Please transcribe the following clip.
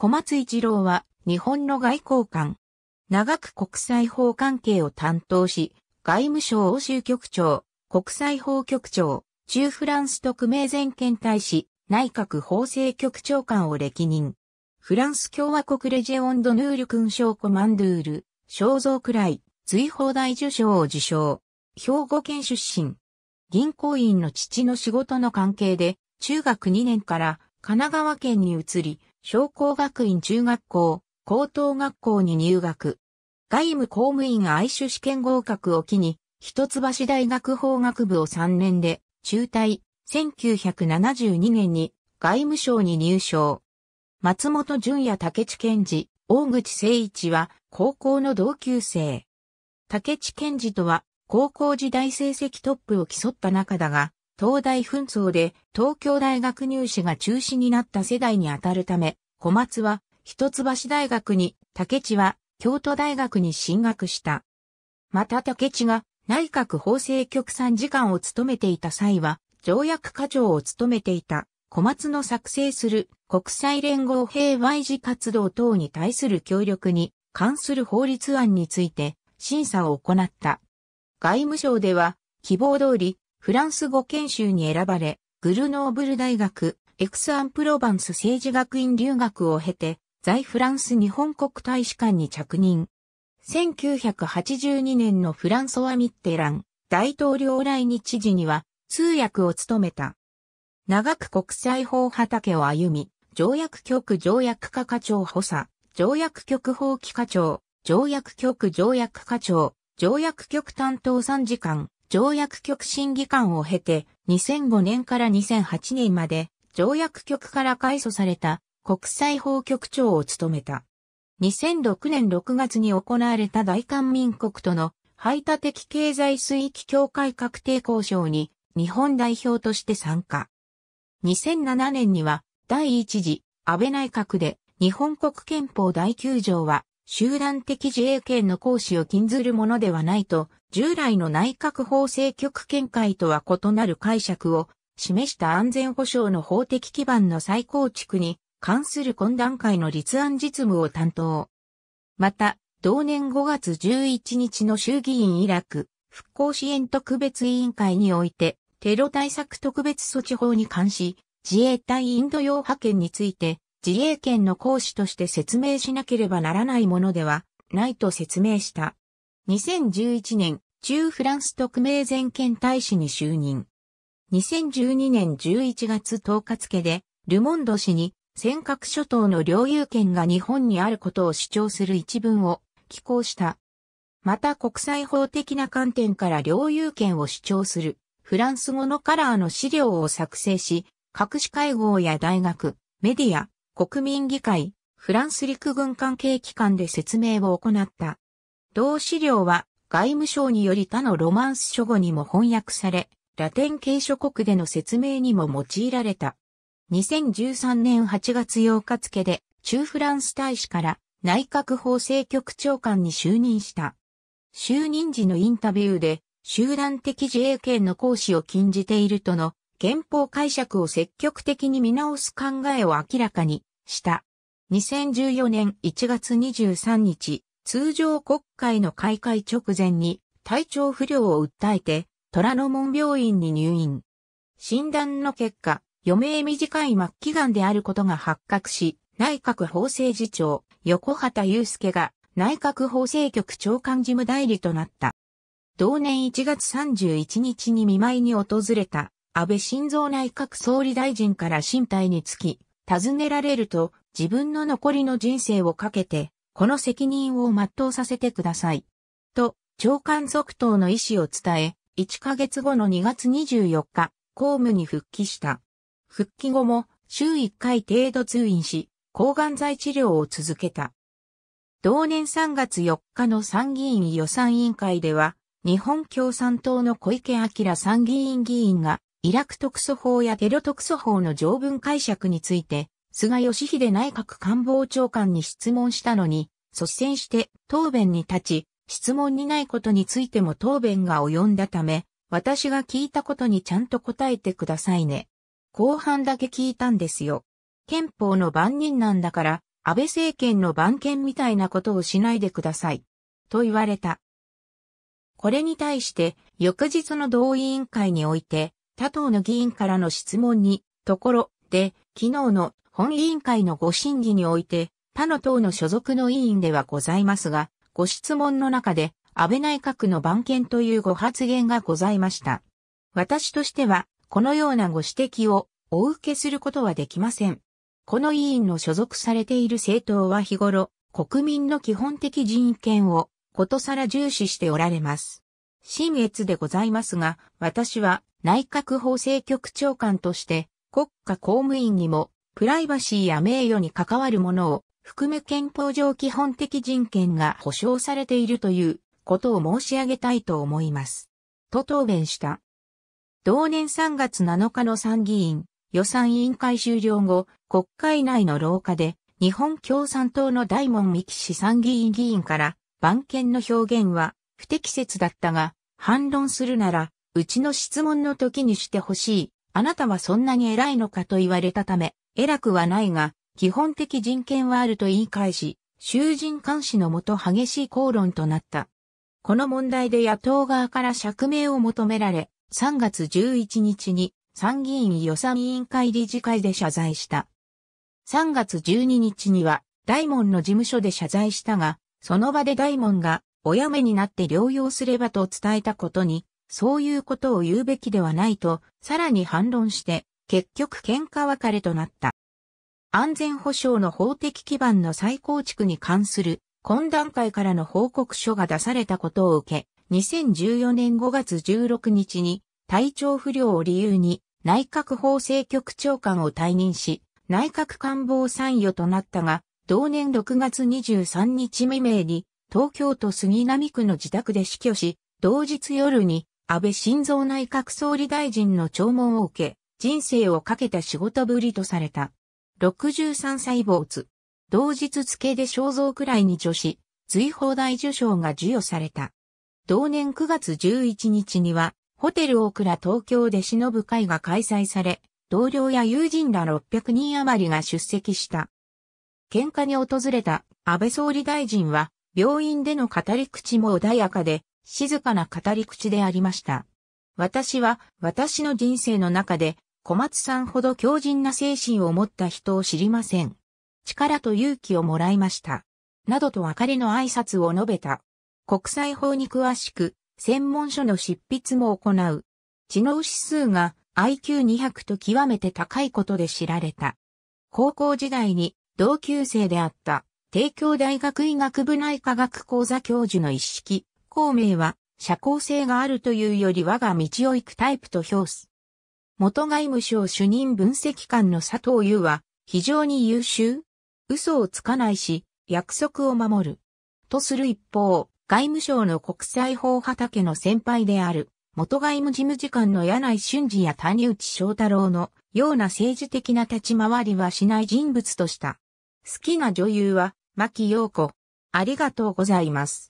小松一郎は日本の外交官。長く国際法関係を担当し、外務省欧州局長、国際法局長、中フランス特命全権大使、内閣法制局長官を歴任。フランス共和国レジェオンドヌール勲章コマンドゥール、肖像くらい、随法大受賞を受賞。兵庫県出身。銀行員の父の仕事の関係で、中学2年から神奈川県に移り、商工学院中学校、高等学校に入学。外務公務員愛種試験合格を機に、一橋大学法学部を3年で、中退、1972年に外務省に入省。松本淳也竹地健治、大口誠一は高校の同級生。竹地健治とは高校時代成績トップを競った中だが、東大紛争で東京大学入試が中止になった世代にあたるため、小松は一橋大学に、竹地は京都大学に進学した。また竹地が内閣法制局参事官を務めていた際は、条約課長を務めていた小松の作成する国際連合平和維持活動等に対する協力に関する法律案について審査を行った。外務省では希望通りフランス語研修に選ばれ、グルノーブル大学、エクスアンプロバンス政治学院留学を経て、在フランス日本国大使館に着任。1982年のフランソワ・ミッテラン、大統領来日時には通訳を務めた。長く国際法畑を歩み、条約局条約課課長補佐、条約局法規課長、条約局条約課長、条約局担当参事官、条約局審議官を経て、2005年から2008年まで、条約局から改組された国際法局長を務めた。2006年6月に行われた大韓民国との排他的経済水域協会確定交渉に日本代表として参加。2007年には第一次安倍内閣で日本国憲法第9条は集団的自衛権の行使を禁ずるものではないと、従来の内閣法制局見解とは異なる解釈を示した安全保障の法的基盤の再構築に関する懇談会の立案実務を担当。また、同年5月11日の衆議院イラク復興支援特別委員会において、テロ対策特別措置法に関し、自衛隊インド洋派遣について、自衛権の行使として説明しなければならないものではないと説明した。2011年、中フランス特命全権大使に就任。2012年11月10日付で、ルモンド氏に尖閣諸島の領有権が日本にあることを主張する一文を寄稿した。また国際法的な観点から領有権を主張するフランス語のカラーの資料を作成し、各種会合や大学、メディア、国民議会、フランス陸軍関係機関で説明を行った。同資料は外務省により他のロマンス書語にも翻訳され、ラテン系諸国での説明にも用いられた。2013年8月8日付で中フランス大使から内閣法制局長官に就任した。就任時のインタビューで集団的自衛権の行使を禁じているとの憲法解釈を積極的に見直す考えを明らかにした。2014年1月23日、通常国会の開会直前に体調不良を訴えて、虎ノ門病院に入院。診断の結果、余命短い末期癌であることが発覚し、内閣法制次長、横畑祐介が内閣法制局長官事務代理となった。同年1月31日に見舞いに訪れた安倍晋三内閣総理大臣から身体につき、尋ねられると、自分の残りの人生をかけて、この責任を全うさせてください。と、長官続投の意思を伝え、1ヶ月後の2月24日、公務に復帰した。復帰後も、週1回程度通院し、抗がん剤治療を続けた。同年3月4日の参議院予算委員会では、日本共産党の小池晃参議院議員がイラク特措法やテロ特措法の条文解釈について、菅義偉内閣官房長官に質問したのに、率先して答弁に立ち、質問にないことについても答弁が及んだため、私が聞いたことにちゃんと答えてくださいね。後半だけ聞いたんですよ。憲法の番人なんだから、安倍政権の番犬みたいなことをしないでください。と言われた。これに対して、翌日の同委員会において、他党の議員からの質問に、ところで、昨日の本委員会のご審議において、他の党の所属の委員ではございますが、ご質問の中で、安倍内閣の番犬というご発言がございました。私としては、このようなご指摘をお受けすることはできません。この委員の所属されている政党は日頃、国民の基本的人権をことさら重視しておられます。新越でございますが、私は内閣法制局長官として国家公務員にもプライバシーや名誉に関わるものを含む憲法上基本的人権が保障されているということを申し上げたいと思います。と答弁した。同年3月7日の参議院予算委員会終了後、国会内の廊下で日本共産党の大門美木氏参議院議員から番犬の表現は不適切だったが、反論するならうちの質問の時にしてほしい。あなたはそんなに偉いのかと言われたため、偉くはないが、基本的人権はあると言い返し、囚人監視のもと激しい口論となった。この問題で野党側から釈明を求められ、3月11日に参議院予算委員会理事会で謝罪した。3月12日には大門の事務所で謝罪したが、その場で大門がおやめになって療養すればと伝えたことに、そういうことを言うべきではないと、さらに反論して、結局喧嘩別れとなった。安全保障の法的基盤の再構築に関する懇談会からの報告書が出されたことを受け、2014年5月16日に体調不良を理由に内閣法制局長官を退任し、内閣官房参与となったが、同年6月23日未明に東京都杉並区の自宅で死去し、同日夜に安倍晋三内閣総理大臣の弔問を受け、人生をかけた仕事ぶりとされた。63歳坊津。同日付で肖像くらいに女子、随放大受賞が授与された。同年9月11日には、ホテル大倉東京で忍ぶ会が開催され、同僚や友人ら600人余りが出席した。喧嘩に訪れた安倍総理大臣は、病院での語り口も穏やかで、静かな語り口でありました。私は私の人生の中で小松さんほど強靭な精神を持った人を知りません。力と勇気をもらいました。などと別れの挨拶を述べた。国際法に詳しく、専門書の執筆も行う。知能指数が IQ200 と極めて高いことで知られた。高校時代に同級生であった帝京大学医学部内科学講座教授の一式、孔明は、社交性があるというより我が道を行くタイプと評す。元外務省主任分析官の佐藤優は、非常に優秀。嘘をつかないし、約束を守る。とする一方、外務省の国際法畑の先輩である、元外務事務次官の柳井俊二や谷内翔太郎のような政治的な立ち回りはしない人物とした。好きな女優は、牧陽子。ありがとうございます。